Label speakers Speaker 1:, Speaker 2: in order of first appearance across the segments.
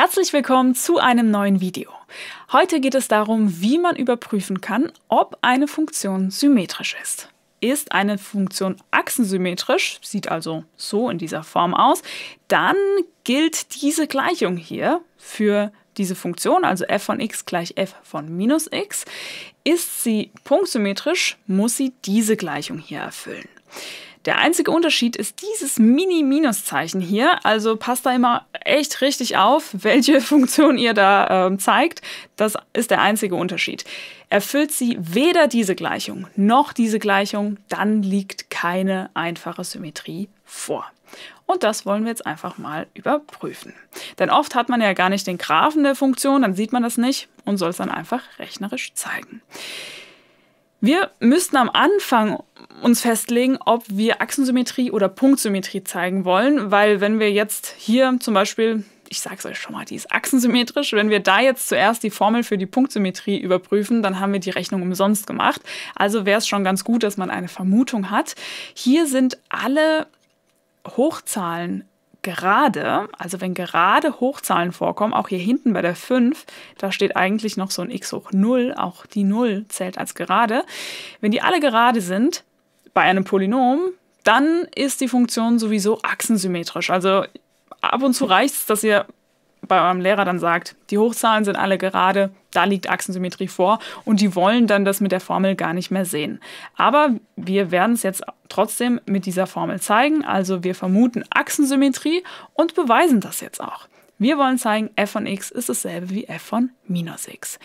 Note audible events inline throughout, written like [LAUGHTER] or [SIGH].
Speaker 1: Herzlich willkommen zu einem neuen Video. Heute geht es darum, wie man überprüfen kann, ob eine Funktion symmetrisch ist. Ist eine Funktion achsensymmetrisch, sieht also so in dieser Form aus, dann gilt diese Gleichung hier für diese Funktion, also f von x gleich f von minus x. Ist sie punktsymmetrisch, muss sie diese Gleichung hier erfüllen. Der einzige Unterschied ist dieses mini minus zeichen hier. Also passt da immer echt richtig auf, [LAUGHS] welche Funktion ihr da äh, zeigt. Das ist der einzige Unterschied. Erfüllt sie weder diese Gleichung noch diese Gleichung, dann liegt keine einfache Symmetrie vor. Und das wollen wir jetzt einfach mal überprüfen. Denn oft hat man ja gar nicht den Graphen der Funktion, dann sieht man das nicht und soll es dann einfach rechnerisch zeigen. Wir müssten am Anfang uns festlegen, ob wir Achsensymmetrie oder Punktsymmetrie zeigen wollen, weil wenn wir jetzt hier zum Beispiel, ich sage es euch schon mal, die ist achsensymmetrisch, wenn wir da jetzt zuerst die Formel für die Punktsymmetrie überprüfen, dann haben wir die Rechnung umsonst gemacht. Also wäre es schon ganz gut, dass man eine Vermutung hat. Hier sind alle Hochzahlen gerade, also wenn gerade Hochzahlen vorkommen, auch hier hinten bei der 5, da steht eigentlich noch so ein x hoch 0, auch die 0 zählt als gerade. Wenn die alle gerade sind, bei einem Polynom, dann ist die Funktion sowieso achsensymmetrisch. Also ab und zu reicht es, dass ihr bei eurem Lehrer dann sagt, die Hochzahlen sind alle gerade, da liegt Achsensymmetrie vor und die wollen dann das mit der Formel gar nicht mehr sehen. Aber wir werden es jetzt trotzdem mit dieser Formel zeigen. Also wir vermuten Achsensymmetrie und beweisen das jetzt auch. Wir wollen zeigen, f von x ist dasselbe wie f von minus x.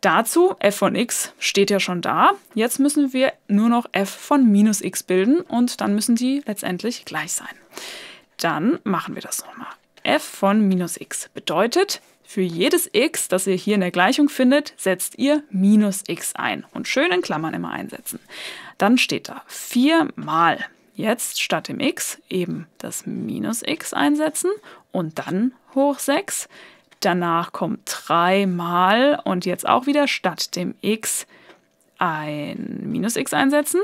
Speaker 1: Dazu, f von x steht ja schon da. Jetzt müssen wir nur noch f von minus x bilden und dann müssen die letztendlich gleich sein. Dann machen wir das nochmal f von minus x. Bedeutet, für jedes x, das ihr hier in der Gleichung findet, setzt ihr minus x ein und schön in Klammern immer einsetzen. Dann steht da 4 mal jetzt statt dem x eben das minus x einsetzen und dann hoch 6. Danach kommt 3 mal und jetzt auch wieder statt dem x ein minus x einsetzen.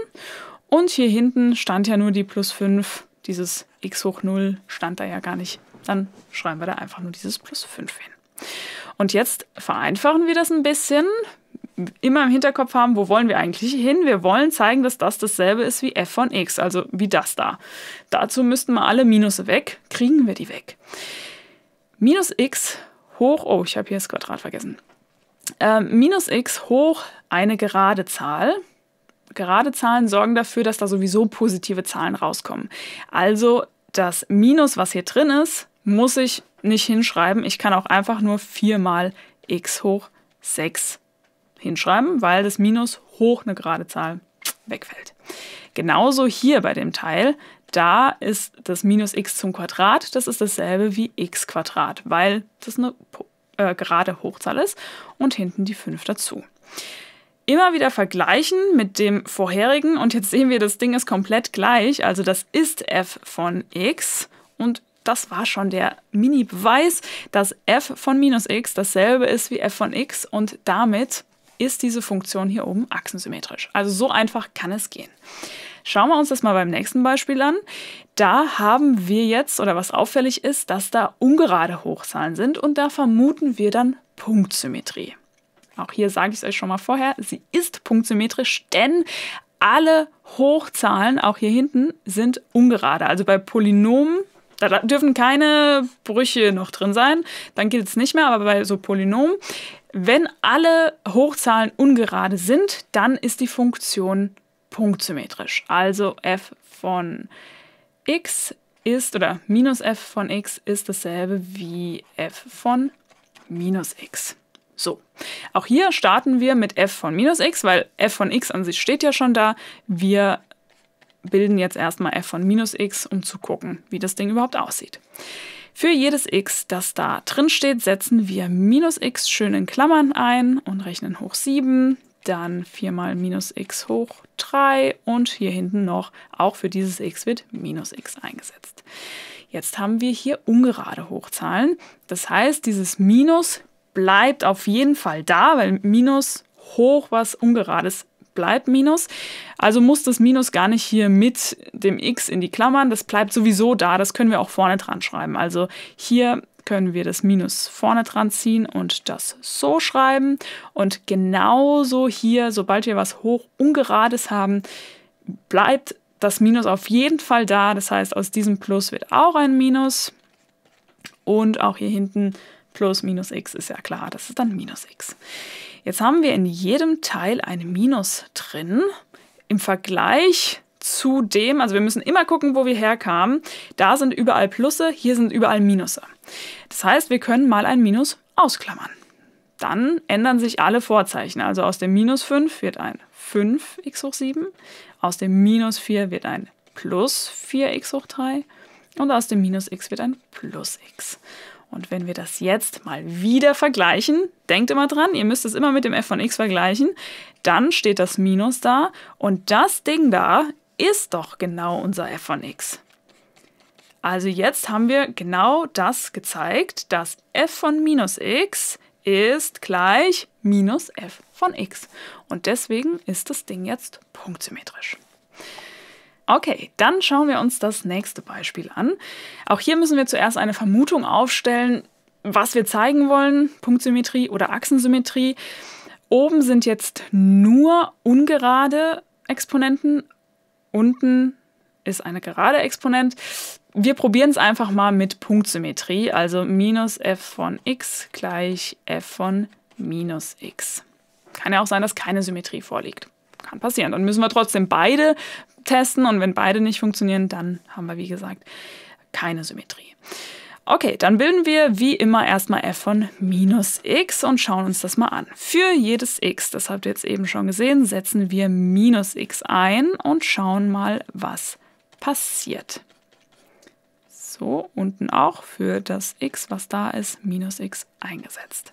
Speaker 1: Und hier hinten stand ja nur die plus 5, dieses x hoch 0 stand da ja gar nicht dann schreiben wir da einfach nur dieses plus 5 hin. Und jetzt vereinfachen wir das ein bisschen. Immer im Hinterkopf haben, wo wollen wir eigentlich hin? Wir wollen zeigen, dass das dasselbe ist wie f von x, also wie das da. Dazu müssten wir alle Minus weg. Kriegen wir die weg. Minus x hoch, oh, ich habe hier das Quadrat vergessen. Äh, minus x hoch eine gerade Zahl. Gerade Zahlen sorgen dafür, dass da sowieso positive Zahlen rauskommen. Also das Minus, was hier drin ist, muss ich nicht hinschreiben. Ich kann auch einfach nur 4 mal x hoch 6 hinschreiben, weil das Minus hoch eine gerade Zahl wegfällt. Genauso hier bei dem Teil, da ist das minus x zum Quadrat, das ist dasselbe wie x Quadrat, weil das eine äh, gerade Hochzahl ist und hinten die 5 dazu. Immer wieder vergleichen mit dem vorherigen und jetzt sehen wir, das Ding ist komplett gleich, also das ist f von x und das war schon der Mini-Beweis, dass f von minus x dasselbe ist wie f von x und damit ist diese Funktion hier oben achsensymmetrisch. Also so einfach kann es gehen. Schauen wir uns das mal beim nächsten Beispiel an. Da haben wir jetzt, oder was auffällig ist, dass da ungerade Hochzahlen sind und da vermuten wir dann Punktsymmetrie. Auch hier sage ich es euch schon mal vorher, sie ist punktsymmetrisch, denn alle Hochzahlen, auch hier hinten, sind ungerade. Also bei Polynomen da dürfen keine Brüche noch drin sein. Dann gilt es nicht mehr, aber bei so Polynomen. Wenn alle Hochzahlen ungerade sind, dann ist die Funktion punktsymmetrisch. Also f von x ist oder minus f von x ist dasselbe wie f von minus x. So, auch hier starten wir mit f von minus x, weil f von x an sich steht ja schon da. Wir bilden jetzt erstmal f von minus x, um zu gucken, wie das Ding überhaupt aussieht. Für jedes x, das da drin steht, setzen wir minus x schön in Klammern ein und rechnen hoch 7, dann 4 mal minus x hoch 3 und hier hinten noch, auch für dieses x wird minus x eingesetzt. Jetzt haben wir hier ungerade Hochzahlen. Das heißt, dieses Minus bleibt auf jeden Fall da, weil Minus hoch was Ungerades bleibt Minus. Also muss das Minus gar nicht hier mit dem x in die Klammern. Das bleibt sowieso da. Das können wir auch vorne dran schreiben. Also hier können wir das Minus vorne dran ziehen und das so schreiben. Und genauso hier, sobald wir was hoch ungerades haben, bleibt das Minus auf jeden Fall da. Das heißt, aus diesem Plus wird auch ein Minus. Und auch hier hinten plus minus x ist ja klar, das ist dann minus x. Jetzt haben wir in jedem Teil ein Minus drin. Im Vergleich zu dem, also wir müssen immer gucken, wo wir herkamen. Da sind überall Plusse, hier sind überall Minusse. Das heißt, wir können mal ein Minus ausklammern. Dann ändern sich alle Vorzeichen. Also aus dem Minus 5 wird ein 5x hoch 7, aus dem Minus 4 wird ein plus 4x hoch 3 und aus dem Minus x wird ein plus x. Und wenn wir das jetzt mal wieder vergleichen, denkt immer dran, ihr müsst es immer mit dem f von x vergleichen, dann steht das Minus da und das Ding da ist doch genau unser f von x. Also jetzt haben wir genau das gezeigt, dass f von minus x ist gleich minus f von x. Und deswegen ist das Ding jetzt punktsymmetrisch. Okay, dann schauen wir uns das nächste Beispiel an. Auch hier müssen wir zuerst eine Vermutung aufstellen, was wir zeigen wollen, Punktsymmetrie oder Achsensymmetrie. Oben sind jetzt nur ungerade Exponenten, unten ist eine gerade Exponent. Wir probieren es einfach mal mit Punktsymmetrie, also minus f von x gleich f von minus x. Kann ja auch sein, dass keine Symmetrie vorliegt kann passieren. Dann müssen wir trotzdem beide testen und wenn beide nicht funktionieren, dann haben wir, wie gesagt, keine Symmetrie. Okay, dann bilden wir wie immer erstmal f von minus x und schauen uns das mal an. Für jedes x, das habt ihr jetzt eben schon gesehen, setzen wir minus x ein und schauen mal, was passiert. So, unten auch für das x, was da ist, minus x eingesetzt.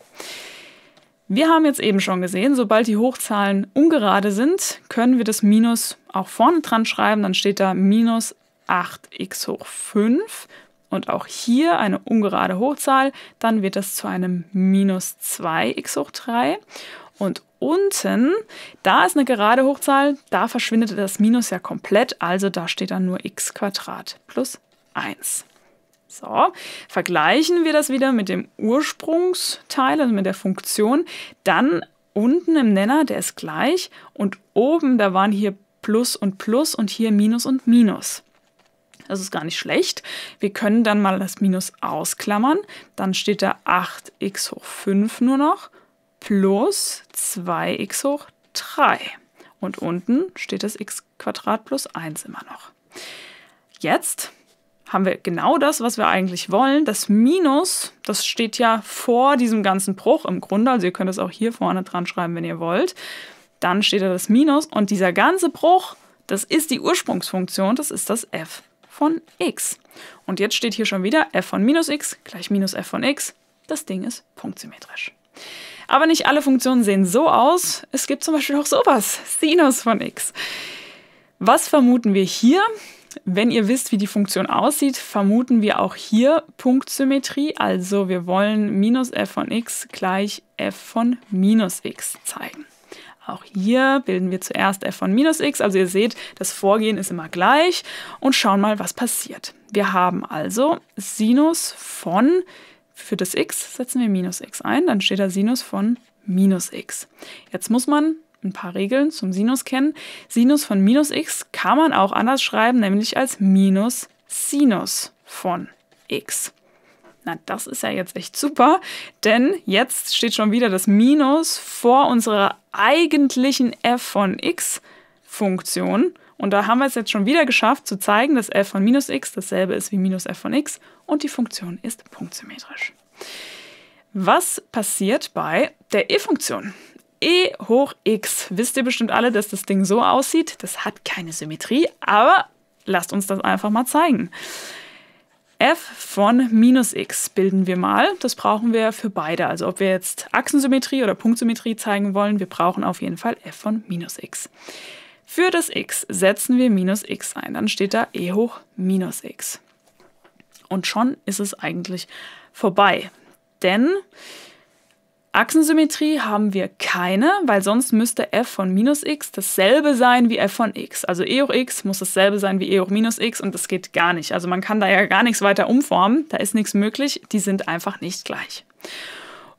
Speaker 1: Wir haben jetzt eben schon gesehen, sobald die Hochzahlen ungerade sind, können wir das Minus auch vorne dran schreiben. Dann steht da minus 8x hoch 5 und auch hier eine ungerade Hochzahl. Dann wird das zu einem minus 2x hoch 3. Und unten, da ist eine gerade Hochzahl, da verschwindet das Minus ja komplett. Also da steht dann nur x plus 1. So, vergleichen wir das wieder mit dem Ursprungsteil, also mit der Funktion. Dann unten im Nenner, der ist gleich. Und oben, da waren hier Plus und Plus und hier Minus und Minus. Das ist gar nicht schlecht. Wir können dann mal das Minus ausklammern. Dann steht da 8x hoch 5 nur noch plus 2x hoch 3. Und unten steht das x Quadrat plus 1 immer noch. Jetzt haben wir genau das, was wir eigentlich wollen. Das Minus, das steht ja vor diesem ganzen Bruch im Grunde. Also ihr könnt es auch hier vorne dran schreiben, wenn ihr wollt. Dann steht da das Minus und dieser ganze Bruch, das ist die Ursprungsfunktion, das ist das f von x. Und jetzt steht hier schon wieder f von minus x gleich minus f von x. Das Ding ist punktsymmetrisch. Aber nicht alle Funktionen sehen so aus. Es gibt zum Beispiel auch sowas, Sinus von x. Was vermuten wir hier? Wenn ihr wisst, wie die Funktion aussieht, vermuten wir auch hier Punktsymmetrie. Also wir wollen minus f von x gleich f von minus x zeigen. Auch hier bilden wir zuerst f von minus x. Also ihr seht, das Vorgehen ist immer gleich. Und schauen mal, was passiert. Wir haben also Sinus von, für das x setzen wir minus x ein, dann steht da Sinus von minus x. Jetzt muss man ein paar Regeln zum Sinus kennen. Sinus von minus x kann man auch anders schreiben, nämlich als minus Sinus von x. Na, das ist ja jetzt echt super, denn jetzt steht schon wieder das Minus vor unserer eigentlichen f von x-Funktion. Und da haben wir es jetzt schon wieder geschafft zu zeigen, dass f von minus x dasselbe ist wie minus f von x und die Funktion ist punktsymmetrisch. Was passiert bei der E-Funktion? e hoch x. Wisst ihr bestimmt alle, dass das Ding so aussieht? Das hat keine Symmetrie, aber lasst uns das einfach mal zeigen. f von minus x bilden wir mal. Das brauchen wir für beide. Also ob wir jetzt Achsensymmetrie oder Punktsymmetrie zeigen wollen, wir brauchen auf jeden Fall f von minus x. Für das x setzen wir minus x ein. Dann steht da e hoch minus x. Und schon ist es eigentlich vorbei. Denn Achsensymmetrie haben wir keine, weil sonst müsste f von minus x dasselbe sein wie f von x. Also e hoch x muss dasselbe sein wie e hoch minus x und das geht gar nicht. Also man kann da ja gar nichts weiter umformen, da ist nichts möglich, die sind einfach nicht gleich.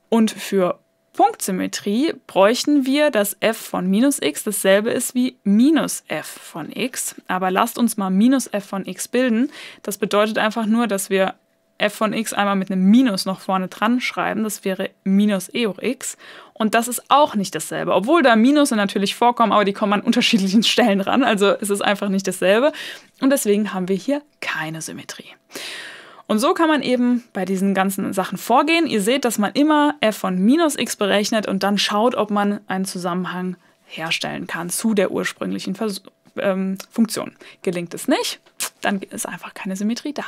Speaker 1: Und für Punktsymmetrie bräuchten wir, dass f von minus x dasselbe ist wie minus f von x. Aber lasst uns mal minus f von x bilden. Das bedeutet einfach nur, dass wir f von x einmal mit einem Minus noch vorne dran schreiben. Das wäre minus e hoch x. Und das ist auch nicht dasselbe. Obwohl da Minus natürlich vorkommen, aber die kommen an [LAUGHS] unterschiedlichen Stellen ran. Also es ist einfach nicht dasselbe. Und deswegen haben wir hier keine Symmetrie. Und so kann man eben bei diesen ganzen Sachen vorgehen. Ihr seht, dass man immer f von minus x berechnet und dann schaut, ob man einen Zusammenhang herstellen kann zu der ursprünglichen Vers ähm, Funktion. Gelingt es nicht, dann ist einfach keine Symmetrie da.